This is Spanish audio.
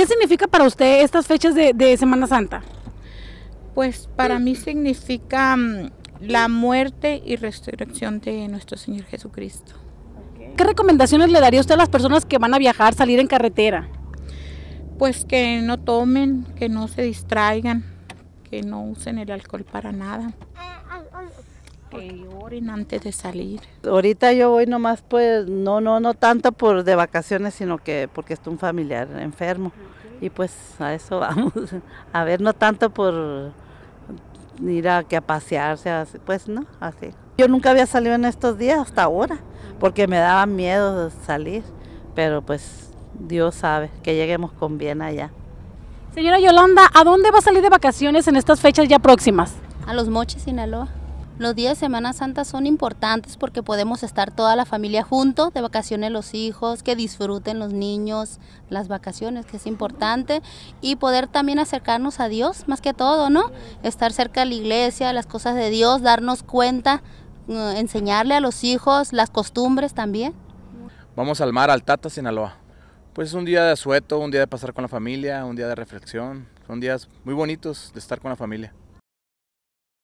¿Qué significa para usted estas fechas de, Semana Santa? Pues para mí significa mm, la muerte y resurrección de nuestro Señor Jesucristo. ¿Qué recomendaciones le daría usted a las personas que van a viajar, salir en carretera? Pues que no tomen, que no se distraigan, que no usen el alcohol para nada. Eh, que oren antes de salir. Ahorita yo voy nomás pues no no no tanto por de vacaciones, sino que porque está un familiar enfermo y pues a eso vamos. A ver, no tanto por ir a que a pasearse, pues no, así. Yo nunca había salido en estos días hasta ahora, porque me daba miedo salir, pero pues Dios sabe que lleguemos con bien allá. Señora Yolanda, ¿a dónde va a salir de vacaciones en estas fechas ya próximas? A los Moches, Sinaloa. Los días de Semana Santa son importantes porque podemos estar toda la familia junto, de vacaciones los hijos, que disfruten los niños las vacaciones, que es importante, y poder también acercarnos a Dios, más que todo, ¿no? Estar cerca de la iglesia, las cosas de Dios, darnos cuenta, uh, enseñarle a los hijos las costumbres también. Vamos al mar, al Tata, Sinaloa. Pues es un día de asueto, un día de pasar con la familia, un día de reflexión, son días muy bonitos de estar con la familia.